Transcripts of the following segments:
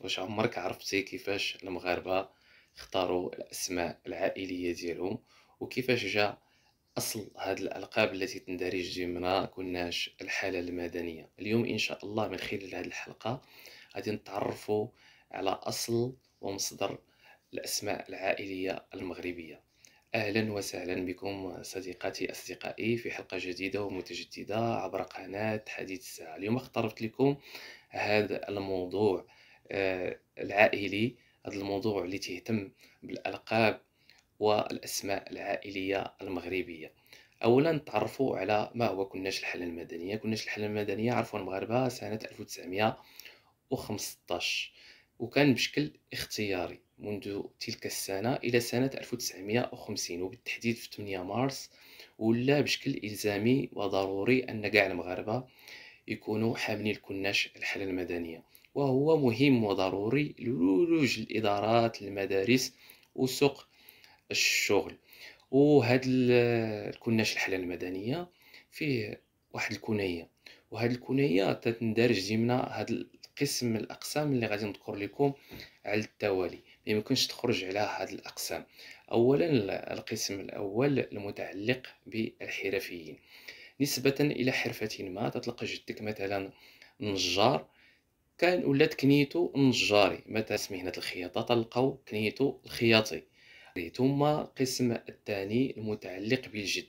واش عمرك عرفتي كيفاش المغاربه اختاروا الاسماء العائليه ديالهم وكيفاش جا اصل هاد الالقاب التي تندرج ضمن كناش الحاله المدنيه اليوم ان شاء الله من خلال هذه الحلقه غادي نتعرفوا على اصل ومصدر الاسماء العائليه المغربيه اهلا وسهلا بكم صديقاتي اصدقائي في حلقه جديده ومتجدده عبر قناه حديث الساعه اليوم اخترت لكم هذا الموضوع آه، العائلي هذا الموضوع اللي تهتم بالألقاب والأسماء العائلية المغربية اولا تعرفوا على ما هو كناش الحاله المدنيه كناش الحاله المدنيه عرفوا المغاربه سنه 1915 وكان بشكل اختياري منذ تلك السنه الى سنه 1950 وبالتحديد في 8 مارس ولا بشكل الزامي وضروري ان كاع المغاربه يكونوا حاملين الكناش الحالة المدنية وهو مهم وضروري لولوج الإدارات المدارس وسوق الشغل وهاد الكناش الحالة المدنية فيه واحد الكنية وهاد الكنية تندرج ضمن هاد القسم من الأقسام اللي غادي نذكر لكم على التوالي ما يمكنش تخرج على هاد الأقسام أولا القسم الأول المتعلق بالحرفيين نسبة إلى حرفة ما تطلق جدك مثلا نجار كان ولات كنيتو نجاري مثلا اسمي الخياطة تلقاو كنيتو الخياطي ثم القسم الثاني المتعلق بالجد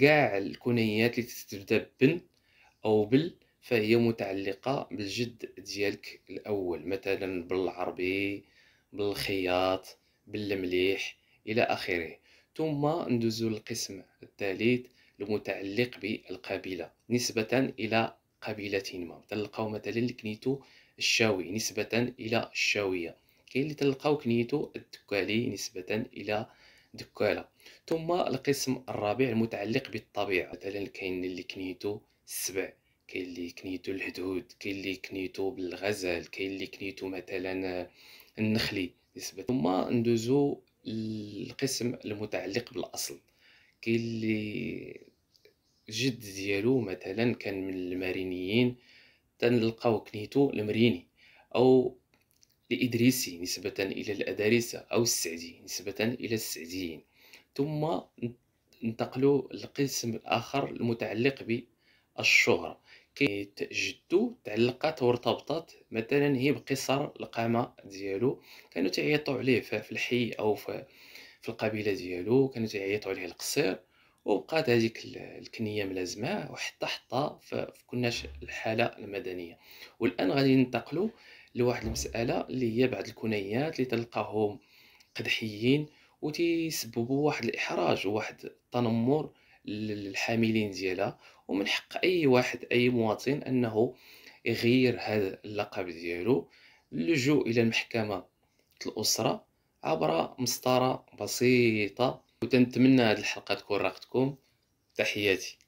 كاع الكنيات اللي تبدا بن او بل فهي متعلقة بالجد ديالك الأول مثلا بالعربي بالخياط بالمليح إلى آخره ثم ندوزو للقسم الثالث المتعلق بالقبيلة نسبة إلى قبيلة ما تلقاو مثلا كنيتو الشاوي نسبة إلى الشاوية كاين اللي تلقاو كنيتو الدكالي نسبة إلى دكالة ثم القسم الرابع المتعلق بالطبيعة مثلا كاين اللي كنيتو السبع كاين اللي كنيتو الهدهود كاين اللي كنيتو بالغزال كاين اللي كنيتو مثلا النخلي نسبة ثم ندوزو القسم المتعلق بالأصل كاين اللي الجد ديالو مثلا كان من المارينيين تنلقاو كنيتو المريني او الادريسي نسبه الى الادارسه او السعدي نسبه الى السعديين ثم ننتقلوا للقسم الاخر المتعلق بالشهره كيت جدو تعلقت وارتبطت مثلا هي بقصر القامه ديالو كانوا تعيطوا عليه في الحي او في القبيله ديالو كانوا تعيطوا عليه القصير وبقات هذيك الكنيه ملازمه وحتى حطها في كناش الحاله المدنيه والان غادي ننتقلوا لواحد المساله اللي هي بعض الكنيات اللي تلقاهم قدحيين وتسببوا واحد الاحراج وواحد التنمر للحاملين ديالها ومن حق اي واحد اي مواطن انه يغير هذا اللقب ديالو اللجوء الى المحكمه الاسره عبر مسطره بسيطه وتنتمنى هذه الحلقه تكون راقتكم تحياتي